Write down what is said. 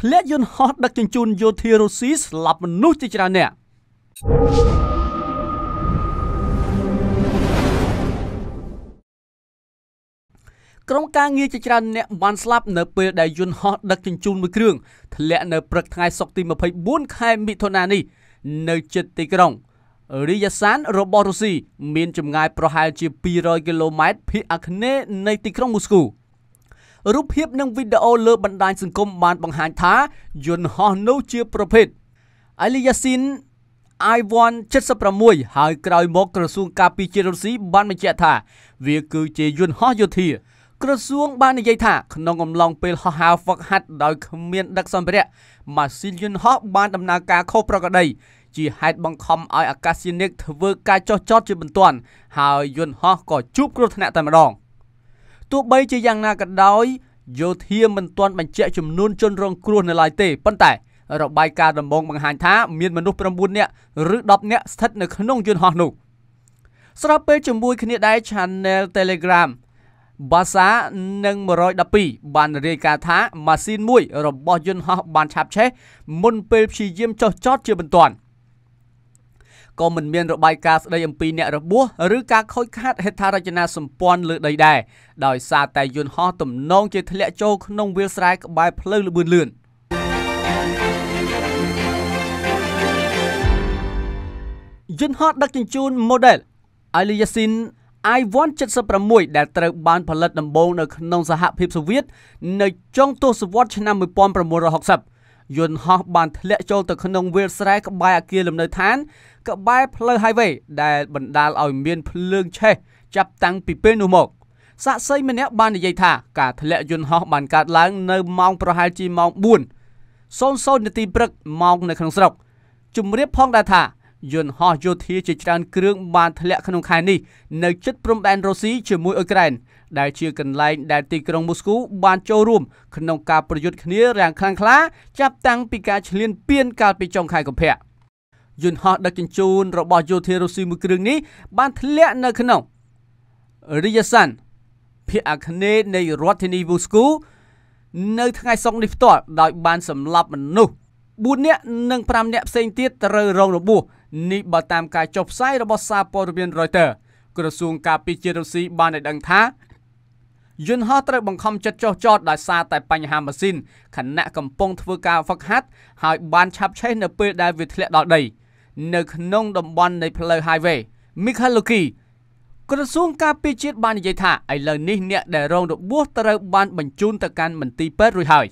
ធ្លាក់យន្តហោះដឹកជញ្ជូនយោធារុស្ស៊ីស្លាប់មនុស្សជាច្រើននាក់ក្រុមការងារជាច្រើនអ្នកបានស្លាប់ នៅពេលដែលយន្តហោះដឹកជញ្ជូនមួយគ្រឿងធ្លាក់នៅព្រឹកថ្ងៃសុក្រទី24ខែមិថុនានេះនៅជិតទីក្រុងរីយ៉ាសានរបស់រុស្ស៊ីមានចម្ងាយប្រហែល ជា200គីឡូម៉ែត្រភាគអាគ្នេយ៍នៃទីក្រុងមូស្គូ។រូបភាពនិងវីដេអូលើបណ្ដាញសង្គមបានបង្ហាញថាយន្តហោះនោះជាប្រភេទ Aliyasin I-176 ហើយក្រោយមកក្រសួងការពារជាតិរុស្ស៊ីបានបញ្ជាក់ថា វាគឺជាយន្តហោះយោធាក្រសួង បាននិយាយថាក្នុងអំឡុងពេលហោះហើរហ្វឹកហាត់ដោយគ្មានដឹកសម្ភារៈម៉ាស៊ីនយន្តហោះបានដំណើរការខុសប្រក្រតីជាហេតុបង្ខំឲ្យអាកាសយានិកធ្វើការចោះចតជាបន្ទាន់ហើយយន្តហោះក៏ជួបគ្រោះថ្នាក់តែម្ដង។ទោះបីជាយ៉ាងណាក៏ដោយយោធាមិនទាន់បញ្ជាក់ចំនួនជនរងគ្រោះនៅឡើយទេប៉ុន្តែ របាយការណ៍ដំបងបង្ហាញថាមានមនុស្ស9នាក់ឬ10នាក់ស្ថិតនៅក្នុងយន្តហោះនោះ ស្រាប់ពេលជាមួយគ្នាដែរ Channel Telegram បាសានិង112បានរាយការណ៍ថាម៉ាស៊ីនមួយរបស់យន្តហោះបានឆាបឆេះមុនពេលព្យាយាមចុះចតជាបន្ទាន់។ក៏មិនមានរបាយការណ៍ស្ដីអំពីអ្នករបួសឬការខូចខាតហេដ្ឋារចនាសម្ព័ន្ធលើដីដែរដោយសារតែយន្តហោះទំនងជា ធ្លាក់ចូលក្នុងវាលស្រែក្បែរផ្លូវលបឿនលឿនយន្តហោះដឹកជញ្ជូន model Alyasin I-176 ដែលត្រូវបានផលិតដំបូងនៅក្នុងសហភាពសូវៀតនៅចុងទសវត្សរ៍ឆ្នាំ1960យន្តហោះបានធ្លាក់ចូលទៅក្នុងវាលស្រែក្បែរអគារលំនៅឋាន ក្បែរផ្លូវ highway ដែលបណ្ដាលឲ្យមានភ្លើងឆេះចាប់តាំងពីពេលនោះមកសាក់សីម្នាក់បាននិយាយថាការធ្លាក់យន្តហោះបានកើតឡើងនៅម៉ោងប្រហែលជាម៉ោង4:00នាទីព្រឹកម៉ោងនៅក្នុងស្រុកជំរាបផងដែរថាយន្តហោះយោធាជាច្រើនគ្រឿងបានធ្លាក់ក្នុងខែនេះនៅជិតព្រំដែនរុស្ស៊ីជាមួយអ៊ុយក្រែនដែលជាកន្លែងដែលទីក្រុងមូស្គូបានចូលរួមក្នុងការប្រយុទ្ធគ្នាយ៉ាងខ្លាំងក្លាចាប់តាំងពីការឈ្លានពានកាលពីចុងខែកុម្ភៈយន្តហោះដឹកជញ្ជូនរបស់យោធារុស្ស៊ីមួយគ្រឿងនេះបានធ្លាក់នៅក្នុងរីយ៉ាសាន់ភាគអាគ្នេយ៍នៃរដ្ឋធានីមូស្គូនៅថ្ងៃសុក្រនេះផ្ទាល់ដោយបានសម្លាប់មនុស្ស4នាក់និង5នាក់ផ្សេងទៀតត្រូវរងរបួសនេះបើតាមការចុះផ្សាយរបស់សារព័ត៌មាន Reuters ក្រសួងការពារជាតិរុស្ស៊ីបានឲ្យដឹងថាយន្តហោះត្រូវបង្ខំចិត្តចុះចតដោយសារតែបញ្ហាម៉ាស៊ីនខណៈកំពុងធ្វើការហ្វឹកហាត់ហើយបាន ឆាប់ឆេះនៅពេលដែលវាធ្លាក់ដល់ដីនៅក្នុងតំបន់នៃផ្លូវ highway Mikhailovsky ក្រសួងការពារជាតិបាននិយាយថាឥឡូវនេះអ្នកដែលរងរបួសត្រូវបានបញ្ជូនទៅកាន់មន្ទីរពេទ្យរួចហើយ